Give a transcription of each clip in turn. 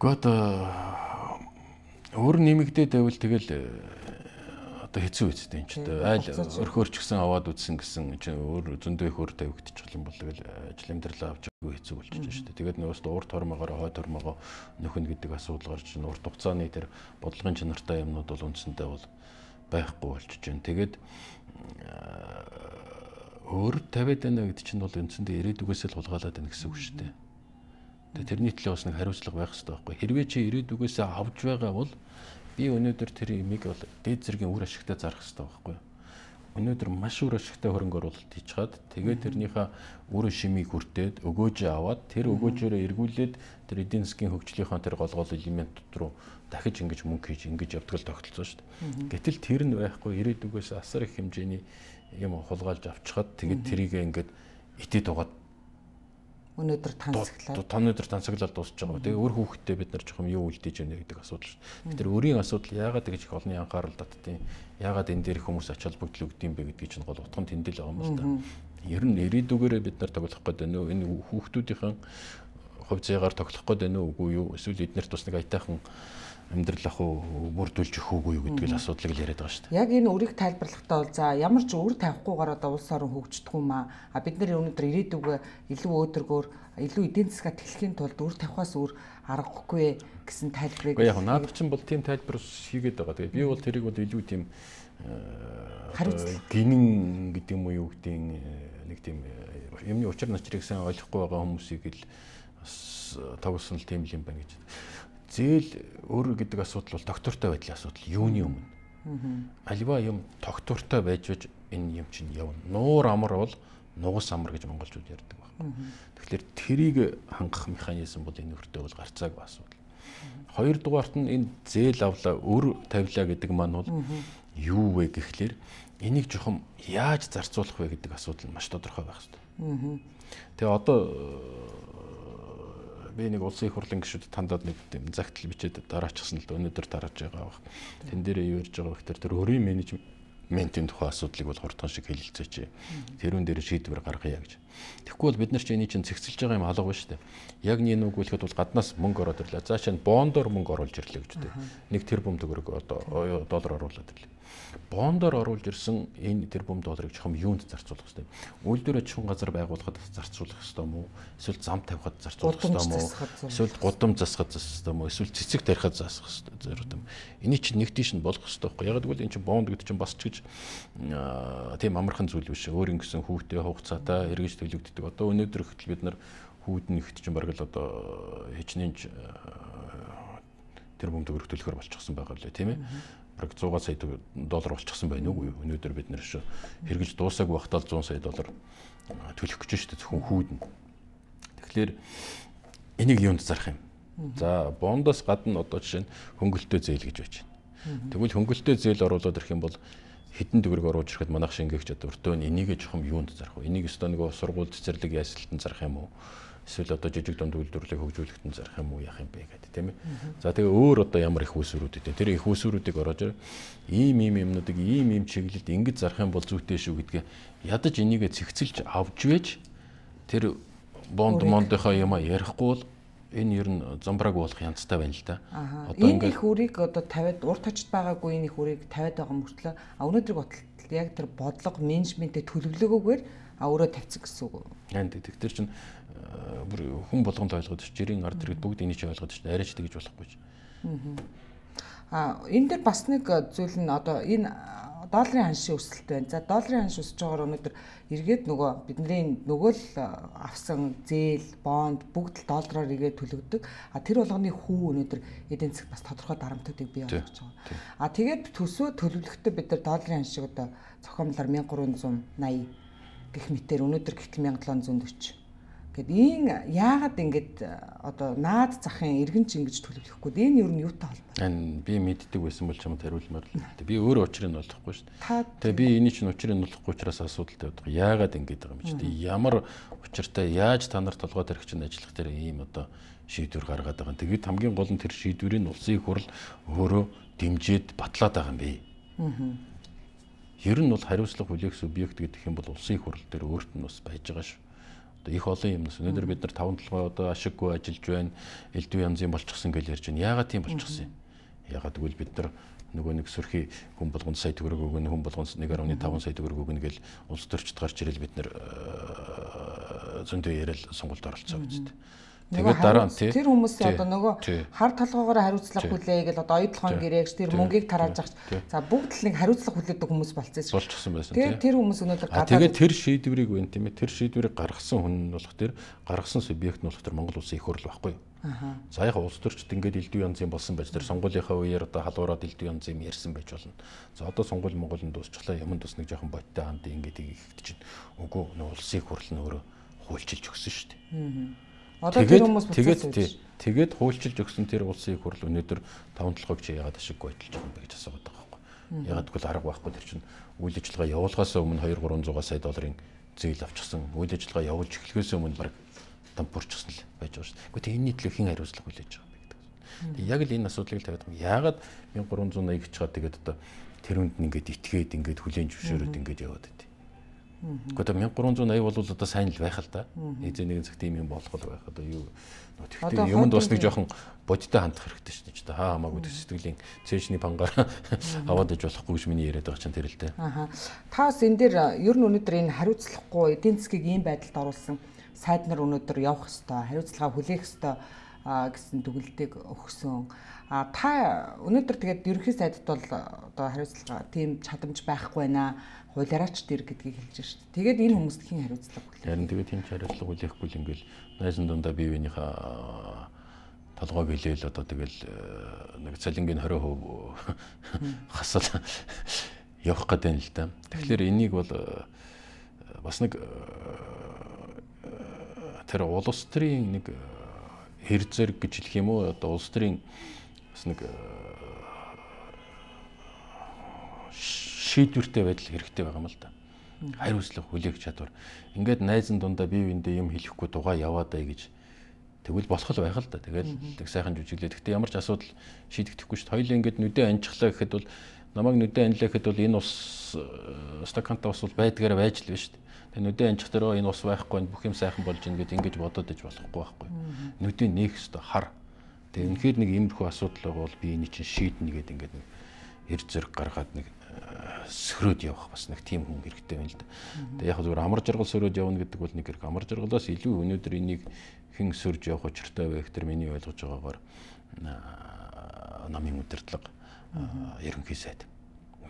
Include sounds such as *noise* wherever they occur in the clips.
Гот э, өөр нэмэгдээд байвал тэгэл э, одоо хэцүү үсттэй энэ ч айл өрхөөрч гсэн аваад үтсэн гэсэн чинь өөр зөндөө их өөр тавигдчих юм бол тэгэл э, ажил амьдралаа авч байгаа хэцүү болчихж байна шүү дээ. Тэгээд нөөс урт хормоогоор хойд хормоогоо нөхөн гэдэг асуудал гарч ин урт хугацааны тэр бодлогын чанартай юмнууд бол үндсэндээ бол байхгүй болчихж байна. Тэгээд өөр тавиад байна гэдэг чинь бол үндсэндээ ирээдүгээс л хулгайлаад байна гэсэн үг шүү дээ. Тэрний төлөө бас нэг хариуцлага байх хэрэгтэй байхгүй. Хэрвээ чи ирээдүгээсээ авж байгаа бол би өнөөдөр тэр имийг бол дээд зэргийн үр ашигтай зарах хэрэгтэй байхгүй. Өнөөдөр маш үр ашигтай хөрөнгө оруулалт хийчихад тэгээд тэрнийхээ үр шимийг хүртээд өгөөжөө аваад тэр өгөөжөөрөө эргүүлээд тэр эдийн засгийн хөгжлийнхаа тэр гол гол элемент руу дахиж ингэж мөнгө хийж ингэж явдаг л тогтолцоо шүү дээ. Гэтэл тэр нь байхгүй ирээдүгээс асар их хэмжээний юм хулгайлж авчихад тэгээд тэрийг ингээд итэд угаад өнөөдөр тансаглаад өнөөдөр тансаглаад дуусч байгаа. Тэгээ өөр хүүхдтэй бид нар жоохон юу үлдээж байна гэдэг асуудал шүү. Бид нар өөрийн асуудал яагаад гэж их олонний анхаарал татдیں۔ Яагаад энэ дээр хүмүүс ачаал бүгдл өгдөм бэ гэдгийг чинь гол утга нь тэндэл байгаа юм л да. Ер нь ирээдүгээрээ бид нар тоглох гэдэг нөө энэ хүүхдүүдийн хувь заягаар тоглох гэдэг нөө үгүй юу? Эсвэл эднэрт бас нэг айтайхан амьдрал ах уу бүрдүүлж өгөхгүй юу гэдэг л асуудлыг л яриад байгаа шүү дээ. Яг энэ үрийг тайлбарлахдаа бол за ямар ч үр тавихгүйгээр одоо улс орон хөгждөг юм аа. А бид нэр өнөөдөр ирээдүг илүү өөдрөгөр илүү эдийн засгаа тэлхийн тулд үр тавихаас үр аргагүй гэсэн тайлбарыг. Яг надад ч бол тийм тайлбар хийгээд байгаа. Тэгээ би бол тэрийг бол илүү тийм э, хариуцлага гинэн гэдэг юм уу юу гэдэг э, нэг тийм э, юмны учир начрыг сайн ойлгохгүй байгаа хүмүүсийг л бас тогсон л тийм л юм байна гэж зээл өөр гэдэг асуудал бол доктортой байдлын асуудал юуны өмнө. Альва юм доктортой байж бож энэ юм чинь явна. Нуур амар бол нугас амар гэж монголчууд ярьдаг байна. Тэгэхээр тэрийг хангах механизм бол энэ өртөө бол гарцаагүй асуудал. Хоёрдугаарт нь энэ зээл авлаа, өр тавилаа гэдэг маань бол юу вэ гэхлээр энийг жоохон яаж зарцуулах вэ гэдэг асуудал нь маш тодорхой байх хэрэгтэй. Тэгээ одоо би нэг улсын их хурлын гишүүд тандаад нэг юм загтал бичээд дараачихсан л да өнөөдөр дарааж байгаа баг. Тэн дээрээ юу ярьж байгаа вэ гэхээр тэр өрийн менежментийн тухай асуудлыг бол хурдхан шиг хэлэлцээч. Тэрүүн дээр шийдвэр гаргая гэж. Тэгэхгүй бол бид нар чинь энэ чинь цэгцэлж байгаа юм алга ба штэ. Яг нэг нүг үлэхэд бол гаднаас мөнгө ороод ирлээ. Заашаа бондоор мөнгө оруулж ирлээ гэж үү. Нэг тэрбум төгрөг одоо доллар оруулаад ирлээ бондоор оруулж ирсэн энэ тэр бөм долларыг жоохон юунд зарцуулах хэвтэй. Үйлдвэр аж ахуйн газар байгуулахад зарцуулах хэвтэй юм уу? Эсвэл зам тавихад зарцуулах хэвтэй юм уу? Эсвэл гудам засахад засах хэвтэй юм уу? Эсвэл цэцэг тарихад засах хэвтэй юм. Эний чинь нэг тийш нь болох хэвтэй байхгүй. Ягаад гэвэл эн чинь бонд гэдэг чинь бас ч гэж тийм амархан зүйл биш. Өөр ингэсэн хүүхдээ хугацаатаа эргэж төлөгддөг. Одоо өнөөдөр хүртэл бид нар хүүд нь ихт чинь бараг л одоо хичнээн тэр бүмд өргөдөлөхөр болчихсон байгаа лээ тийм ээ бараг 100 сая доллар болчихсон байна уу? Өнөөдөр бид нэр шүү хэрэгж дуусаагүй байхдаа 100 сая доллар төлөх гэж шүү дээ зөвхөн хүүдэн. Тэгэхээр энийг юунд зарах юм? За бондоос гадна одоо жишээ нь хөнгөлтөө зээл гэж байж байна. Тэгвэл хөнгөлтөө зээл оруулаад ирэх юм бол хитэн төгрөг оруулж ирэхэд манайх шингээх чадвартай нь энийг жоом юунд зарах вэ? Энийг өстой нэг сургууль цэцэрлэг ясалтанд зарах юм уу? эсвэл одоо жижиг дунд үйлдвэрлэлийг хөгжүүлэхэд нь зарах юм уу яах юм бэ гэдэг тийм ээ. За тэгээ өөр одоо ямар их усүрүүд үү тэр их усүрүүдийг ороож ийм ийм юмнуудыг ийм ийм чиглэлд ингэж зарах юм бол зүйтэй шүү гэдгээ ядаж энийгээ цэгцэлж авж вэж тэр бонд мондынхаа юм а ярихгүй бол энэ ер нь замбрааг болох янзтай байна л да. Одоо энэ их үрийг одоо тавиад урт очт байгаагүй энэ их үрийг тавиад байгаа мөртлөө өнөөдрийг бодлоо яг тэр бодлого менежментэ төлөвлөгөөгөөр а өөрөө тавьчих гэсэн үг. Яа гэдэг. Тэр чинь бүр хүн болгонд ойлгоод чи жирийн ард иргэд бүгд энийг ойлгоод чи арайч тэгж болохгүй чи. Аа энэ дээр бас нэг зүйл нь одоо энэ долларын ханшийн өсөлт байна. За долларын ханш өсөж байгаагаар өнөөдөр эргээд нөгөө бидний нөгөө л авсан зээл, бонд бүгд л доллараар эргээд төлөгдөг. А тэр болгоны хүү өнөөдөр эдийн засаг бас тодорхой дарамтуудыг бий болгож байгаа. А тэгээд төсөө төлөвлөхдөө бид нар долларын ханшиг одоо цохомлоор 1380 гэх мэтээр өнөөдөр гэтэл 1740 Гэт энэ яагаад ингэж э, одоо наад захын иргэн чинь гэж төлөвлөхгүй дээ энэ юу нь юутай холбоотой? Энэ би мэддэг байсан бол чамд хариулмаар л. Би өөрөө учрыг нь олохгүй шүү дээ. Тэгээ би энийг чинь учрыг нь олохгүй учраас асуудалтай байдаг. Яагаад ингэж байгаа юм чи? Ямар учиртай яаж та нарт толгой тарих чинь ажиллах дээр ийм одоо шийдвэр гаргаад байгаа юм. Тэгээд хамгийн гол нь тэр шийдвэрийн улсын хурл өөрөө дэмжиж батлаад байгаа юм бэ. Аа. Ер нь бол хариуцлага хүлээх субъект гэдэг юм бол улсын хурл дээр өөрт нь бас байж байгаа шүү Одоо их олон юмнаас өнөөдөр бид нар таван толгой одоо ашиггүй ажиллаж байна. Элдв янзын болчихсон гэж ярьж байна. Яагаад тийм болчихсон юм? Яагаад гэвэл бид нар нөгөө нэг сөрхий хүн болгонд сая төгрөг өгнө, хүн болгонд 1.5 сая төгрөг өгнө гэл улс төрчд гарч ирэл бид нар э, зөндөө ярил сонголт оролцоо биз дээ. Тэгээд дараа нь тэр хүмүүс одоо нөгөө хар толгоогоор хариуцлага хүлээ гэл одоо ойдлохон гэрээгч тэр мөнгийг тарааж ахч за бүгд л нэг хариуцлага хүлээдэг хүмүүс болчихсон. Болчихсон байсан тийм. Тэр хүмүүс өнөөдөр гадаад Тэгээд тэр шийдвэрийг байна тийм ээ. Тэр шийдвэрийг гаргасан хүн нь болох тэр гаргасан субъект нь болох тэр Монгол улсын их хурл байхгүй юу? Аа. За яг улс төрчд ингээд элдв янзын болсон байж тэр сонгуулийнхаа үеэр одоо халуураад элдв янз юм ярьсан байж болно. За одоо сонгуул Монголд дуусчлаа. Яманд бас нэг жоохон бодтой ханд ингээд хийгдэж байна. Үгүй нөө улсын хурлын өөрөө хуульчилж өгсөн шүү дээ. Аа Одоо тэр хүмүүс тэгээд тэгээд хуульчилж өгсөн тэр улсын их хурл өнөөдөр тавталгыг чи яагаад ашиггүй ажиллаж байгаа юм бэ гэж асуугаад байгаа байхгүй. Яагаад гэвэл арга байхгүй тэр чинь үйл ажиллагаа явуулахаас өмнө 2 300 сая долларын зээл авчихсан. Үйл ажиллагаа явуулж эхлэхээс өмнө баг дампуурчсан л байж байгаа шүү дээ. Гэхдээ энэний төлөө хэн хариуцлага хүлээж байгаа юм бэ гэдэг. Яг л энэ асуудлыг тавьдаг юм. Яагаад 1380 гэж чад тэгээд одоо тэрүүнд нь ингээд итгээд ингээд хүлэн зөвшөөрөд ингээд яваад байд. Одоо 1380 бол одоо сайн л байх л да. Эзэн нэгэн цагт ийм юм болох л байх. Одоо юу тэгтээ юмд бас нэг жоохон бодиттой хандах хэрэгтэй шүү дээ. Хаа хамаагүй сэтгэлийн цэжний пангаар аваад иж болохгүй гэж миний яриад байгаа чинь тэр л дээ. Аха. Та бас энэ дээр э, ер нь өнөөдөр энэ хариуцлахгүй эдийн засгийг ийм байдалд оруулсан сайд нар өнөөдөр явах хэвээр хариуцлага хүлээх хэвээр гэсэн дүгнэлтийг өгсөн. А та өнөөдөр тэгээд ерөнхий сайдд бол э, одоо хариуцлага тийм чадамж байхгүй байна аа хуулиараач дэр гэдгийг хэлж шүү дээ. Тэгээд энэ хүмүүст хин хариуцлага хүлээх. Харин тэгээд хин хариуцлага хүлээхгүй л ингээл найзан дундаа бие биенийхээ толгойг хилээл одоо тэгэл э, нэг цалингийн 20% хасал явах гэдэг нь л да. Тэгэхээр энийг бол э, бас нэг э, тэр улс төрийн нэг хэр зэрэг гэж хэлэх юм уу одоо улс төрийн бас нэг шийдвэртэй байдал хэрэгтэй байгаа юм л да. Хайр хүслэх хүлээх чадвар. Ингээд найзын дундаа бие биендээ юм хэлэхгүй дугаа яваа даа гэж тэгвэл болох л байх л да. Тэгэл тэг сайхан жүжиглээ. Гэхдээ ямар ч асуудал шийдэгдэхгүй шүү дээ. Хоёул ингээд нүдэ анчлаа гэхэд бол намайг нүдэ анилаа гэхэд бол энэ ус э, стаканта ус бол байдгаараа байж л биш шүү дээ. Тэгээ нүдэ анчих дөрөө энэ ус байхгүй бүх юм сайхан болж ийн гэдээ ингэж бодоод иж болохгүй байхгүй. Нүдэ нээх хэвээр хар. Тэгээ үнэхээр нэг иймэрхүү асуудал байгаа бол би энэ чинь шийднэ гэдэг ингээд нэг эр зэрэг гаргаад нэг сөрөөд явах бас нэг тийм хүн хэрэгтэй байна л да. Тэгээ яг зүгээр амар жаргал сөрөөд явна гэдэг бол нэг хэрэг амар жаргалаас илүү өнөөдөр энийг хэн сөрж явах учиртай вэ гэхдээ миний ойлгож байгаагаар намын удирдлага ерөнхий сайд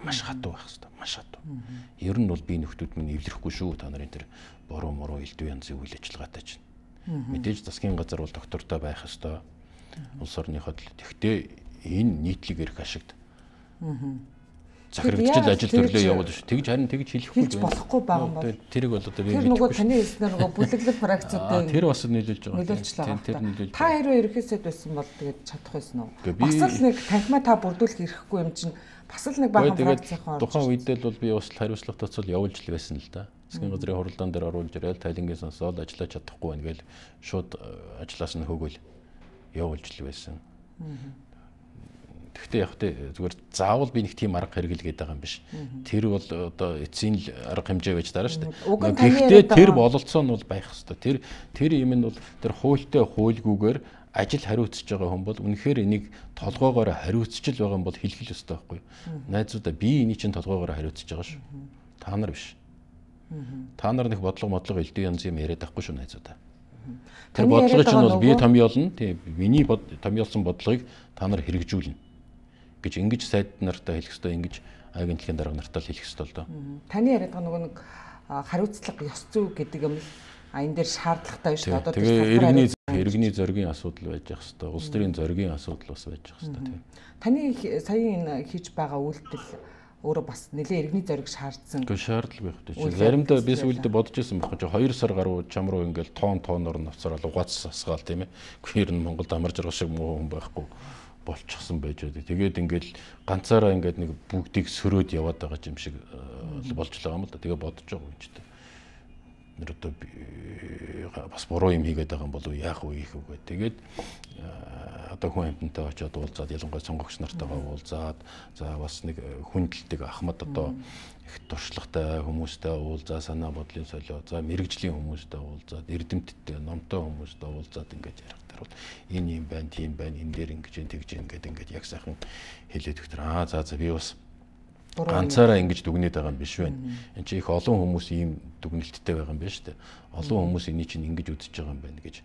маш хатуу байх хэвээр маш хатуу. Ер нь бол би нөхдүүд минь эвлэрэхгүй шүү та нарын тэр боруу моруу элдв янзын үйл ажиллагаатай чинь. Мэдээж засгийн газар бол доктортой байх хэвээр улс орныхоо төлөө. Тэгтээ энэ нийтлэг эрх ашигт захирагчл ажил төрлөө явуулж шүү. Тэгж харин тэгж хэлэхгүй байж болохгүй байгаа юм байна. Тэрийг бол одоо би тэр нөгөө таны хэлснээр нөгөө *laughs* бүлэглэл практиктэй тэр бас нийлүүлж байгаа. Нийлүүлж байгаа. Тэр нийлүүлж. Та хэрвээ ерөөсөд байсан бол тэгээд чадах байсан уу? Бас л нэг танхима та бүрдүүлэх ирэхгүй юм чинь бас л нэг баахан практик хаа. Тухайн үедэл бол би бас хариуцлагатайц бол явуулж л байсан л да. Засгийн газрын хуралдаан дээр оруулж ирээл тайлангийн сонсоод ажиллаж чадахгүй байна гээл шууд э, ажиллаас нь хөгөөл явуулж л байсан. Тэгвэл яг тэ зүгээр заавал би нэг тийм арга хэрэглэгээд байгаа юм биш. Тэр бол одоо эцсийн л арга хэмжээ байж дараа шүү дээ. Гэхдээ тэр бололцоо нь бол байх хэвээр. Тэр тэр юм нь бол тэр хуультай хуулгүйгээр ажил хариуцж байгаа хүн бол үнэхээр энийг толгоогоор хариуцж л байгаа юм бол хэлхэл өстой байхгүй. Найзуудаа би энийг чинь толгоогоор хариуцж байгаа шүү. Та нар биш. Та нар нэг бодлого модлого элдв янз юм яриад байхгүй шүү найзуудаа. Тэр бодлого чинь бол би томьёолно. Тийм миний томьёолсон бодлогыг та нар хэрэгжүүлнэ гэж ингэж сайд нартаа хэлэх ёстой ингэж агентлагийн дарга нартаа л хэлэх ёстой л доо. Таны яриад байгаа нөгөө нэг хариуцлага ёс зүй гэдэг юм л а энэ дээр шаардлагатай шүү дээ. Одоо тэгээ иргэний иргэний зоргийн асуудал байж явах хэвээр улс төрийн зоргийн асуудал бас байж явах хэвээр тийм. Таны сая энэ хийж байгаа үйлдэл өөрөө бас нэлээ иргэний зориг шаардсан. Гэхдээ шаардлага байх тийм. Заримдаа би сүүлдээ бодож ирсэн байхгүй чи 2 сар гаруй чам руу ингээл тоон тооноор навцараад угаац сасгаал тийм ээ. Гэхдээ ер нь Монголд амар жаргал шиг муу хүн байхгүй болчихсон байж байгаа. Тэгээд ингээд ганцаараа ингээд нэг бүгдийг сөрөөд яваад байгаа юм шиг э, болж л байгаа юм л да. Тэгээд бодож байгаа юм ч гэдэг. Нэр одоо э, бас буруу юм хийгээд байгаа юм болов яах вэ их үгүй. Тэгээд э, одоо хүн амьтантай очиод уулзаад ялангуяа сонгогч нартайгаа уулзаад за бас нэг хүндэлдэг ахмад одоо их туршлагатай хүмүүстэй уулзаа санаа бодлын солио. За мэрэгжлийн хүмүүстэй уулзаад эрдэмтдтэй, номтой хүмүүстэй уулзаад ингэж ярих залууд энэ юм байна, тийм байна, энэ дээр ингэж юм тэгж юм гэдэг ингээд яг сайхан хэлээд өгтөр. Аа за за би бас ганцаараа ингэж дүгнээд байгаа юм биш вэ? Энд чи их олон хүмүүс ийм дүгнэлттэй байгаа юм байна шүү дээ. Олон хүмүүс энийг чинь ингэж үдчихэж байгаа юм байна гэж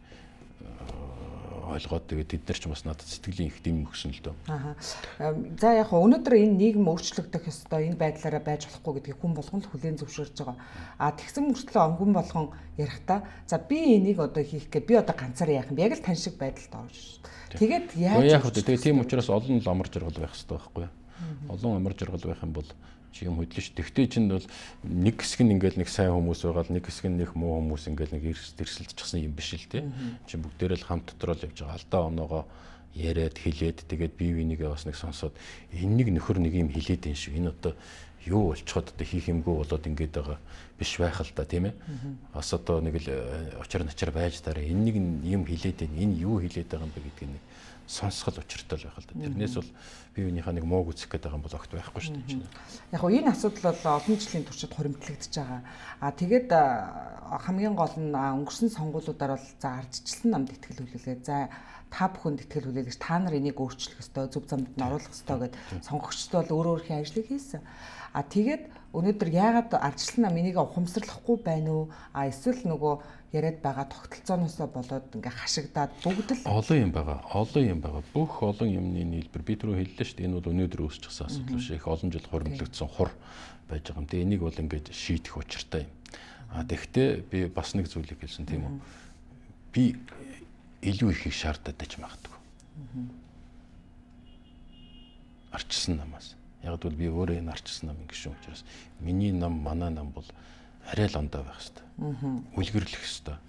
ойлгоод тэгээд тэд нар ч бас надад сэтгэлийн их дэм өгсөн л дөө. Аа. За яг хоо өнөөдөр энэ нийгэм өөрчлөгдөх ёстой энэ байдлаараа байж болохгүй гэдгийг хүн болгон л хүлээн зөвшөөрж байгаа. Аа тэгсэн мөртлөө онгон болгон ярихтаа за би энийг одоо хийх гээд би одоо ганцаараа яах юм бэ? Яг л тань шиг байдалд орж шүү дээ. Тэгээд яаж Яг хөө тэгээд тийм учраас олон л амарч иргэл байх хэрэгтэй байхгүй юу? Олон амар жаргал байх юм бол чи юм хөдлөш. Тэгтээ чинд бол нэг хэсэг нь ингээл нэг сайн хүмүүс байгаад нэг хэсэг нь нэг муу хүмүүс ингээл нэг эрсэлдчихсэн юм биш л тий. Чи бүгдээрээ л хамт дотроо л явж байгаа. Алдаа оноогоо яриад хэлээд тэгээд бие бинийгээ бас нэг сонсоод энэ нэг нөхөр нэг юм хэлээд энэ шүү. Энэ одоо юу олцоход одоо хийх юмгүй болоод ингээд байгаа биш байх л та тийм ээ. Бас одоо нэг л э, учир начир байж дараа энэ нэг юм хилээд байна. Энэ юу хилээд байгаа юм бэ гэдгийг нэг сонсгол учиртай байх л да. Тэрнээс бол биеийнхаа нэг мууг үзэх гээд байгаа юм бол огт байхгүй шүү дээ. Яг гоо энэ асуудал бол олон жилийн туршид хуримтлагдж байгаа. А тэгээд э, хамгийн гол нь өнгөрсөн сонгуулиудаар бол за ардчлан намд итгэлүүлэлээ. За та бүхэнд ихтгэл хүлээлгэж та нар энийг өөрчлөх ёстой, зөв замд нь оруулах ёстой гэд сонгогчд бол өөр өөрхийн ажлыг хийсэн. А тэгээд өнөөдөр яагаад ардчлал нам энийг ухамсарлахгүй байна уу? А эсвэл нөгөө яриад байгаа тогтолцооноос болоод ингээ хашигдаад бүгд л олон юм байгаа. Олон юм байгаа. Бүх олон юмны нийлбэр би түрүү хэллээ шүү дээ. Энэ бол өнөөдөр үүсчихсэн асуудал биш. Их олон жил хуримтлагдсан хур байж байгаа юм. Тэгээ энийг бол ингээд шийдэх учиртай юм. А тэгвэл би бас нэг зүйлийг хэлсэн тийм үү? Би илүү ихийг шаардаад байж магадгүй. Арчсан намаас. Яг бол би өөрөө энэ арчсан нам ингэ шүү учраас миний нам манай нам бол арай л ондоо байх хэвээр. Үлгэрлэх хэвээр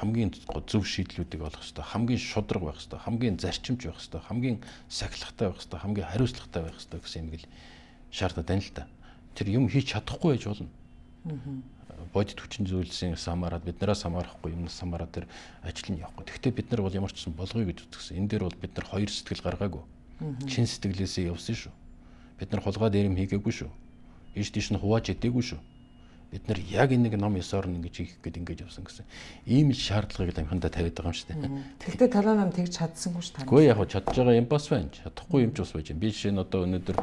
хамгийн зөв шийдлүүдийг олох хэрэгтэй хамгийн шудраг байх хэрэгтэй хамгийн зарчимч байх хэрэгтэй хамгийн сахилгатай байх хэрэгтэй хамгийн хариуцлагатай байх хэрэгтэй гэсэн юм гэл шаардаад байна л та. Тэр юм хийж чадахгүй байж болно бодит хүчин зүйлсээс хамаарат биднээс хамаарахгүй юмнаас хамаарат тэр ажил нь явахгүй. Гэхдээ бид нар бол ямар ч гэсэн болгоё гэж үтгэсэн. Энэ дээр бол бид нар хоёр сэтгэл гаргаагүй. Чин сэтгэлээсээ явсан шүү. Бид нар хулгай дээр юм хийгээгүй шүү. Иш тийш нь хувааж идээгүй шүү. Бид нар яг энийг ном ёсоор нь ингэж хийх гээд ингэж явсан гэсэн. Ийм л шаардлагыг амхиндаа тавиад байгаа юм шүү дээ. *laughs* Тэгтээ талаа нам тэгж чадсангүй шүү тань. Гэхдээ яг чадж байгаа юм бас байна. Чадахгүй юм ч бас байж. Би жишээ нь одоо өнөөдөр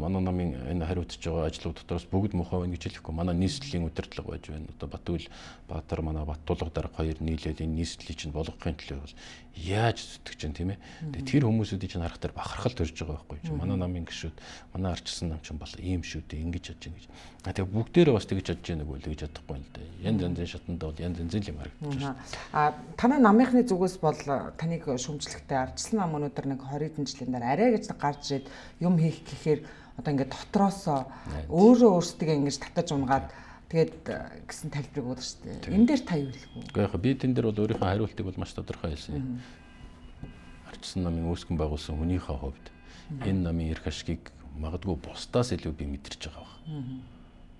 манай намын энэ хариуцж байгаа ажлууд дотроос бүгд мохоо байна гэж хэлэхгүй манай нийслэлийн удирдлага байж байна. Одоо Батүл Баатар манай Баттулга дарга хоёр нийлээд энэ нийслэлийг чинь болгохын төлөө бол яаж зүтгэж чинь тийм ээ. Тэгээ тэр хүмүүсүүдийн чинь харахтаар бахархал төрж байгаа байхгүй чинь манай намын гişүүд манай арчсан нам чинь бол ийм шүү дээ ингэж хаж ингэж. А тэгээ бүгдээрээ бас тэгж хаж яаг үл гэж чадахгүй юм л дээ. Ян зэн зэн шатнд бол ян зэн зэн юм харагдаж байна. А танай намынхны зүгээс бол таныг шүмжлэхтэй арчсан нам өнөөдөр нэг 20 жилийн дараа арай гэж гарч ирээд юм хийх гэхээр одоо ингээд дотроосоо өөрөө өөрсдөө ингэж татаж унгаад тэгээд э, гэсэн тайлбарыг өгдөг шүү дээ. Энэ дээр та юу хэлэх вэ? Гэхдээ би тэн дээр бол өөрийнхөө хариултыг бол маш тодорхой хэлсэн. Арчсан намын үүсгэн байгуулсан хүнийхээ хувьд энэ намын эрх ашигыг магадгүй бусдаас илүү би мэдэрч байгаа баг.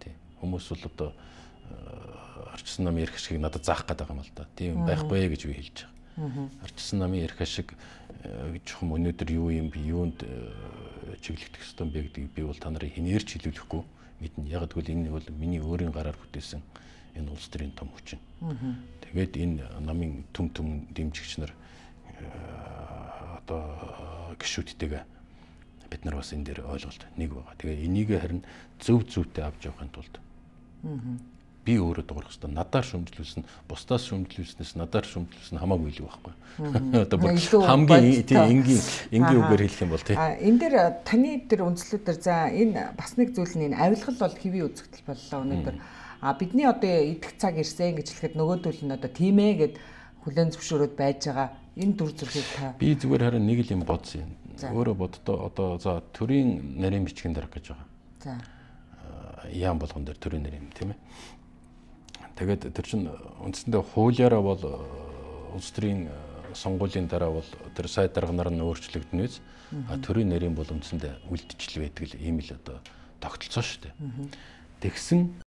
Тий. Хүмүүс бол одоо э, арчсан намын эрх ашигыг надад заах гэдэг юм л да. Тийм байхгүй гэж би хэлж байгаа. Ардчсан намын ярих ашиг э, жоохон өнөөдөр юу юм би юунд э, чиглэгдэх ёстой бэ гэдгийг би бол та нарыг хинээр ч хэлүүлэхгүй мэднэ. Яг тэгвэл энэ бол миний өөрийн гараар бүтээсэн энэ улс төрийн том хүчин. Тэгээд энэ намын түм түм дэмжигч нар э, одоо гişүүдтэйгээ бид нар бас энэ дээр ойлголт нэг байгаа. Тэгээ энийг харин зөв зөвтэй авч явахын тулд би өөрөө дуурах хэрэгтэй. Надаар шөмжлүүлсэн, бусдаас шөмжлүүлснээс надаар шөмжлүүлсэн хамаагүй илүү байхгүй. Одоо бүр хамгийн тийм энгийн энгийн үгээр хэлэх юм бол тийм. А энэ дээр таны тэр үндслүүдээр за энэ бас нэг зүйл нь энэ авилгал бол хэвий үзэгдэл боллоо өнөөдөр. А бидний одоо идэх цаг ирсэн гэж хэлэхэд нөгөөдөл нь одоо тийм ээ гэд хүлэн зөвшөөрөд байж байгаа. Энэ дүр зургийг та Би зүгээр харин нэг л юм гоц юм. Өөрөө боддоо одоо за төрийн нарийн бичгэн дарга гэж байгаа. За яам болгон дээр төрийн нэр юм тийм ээ. Тэгээд тэр чинь үндсэндээ хуулиараа бол э, улс төрийн э, сонгуулийн дараа бол тэр сай дарга нар нь өөрчлөгднөөс төрийн нэрийн бол үндсэндээ үлдчихэл байдаг л ийм л одоо тогтолцоо шүү дээ. Тэгсэн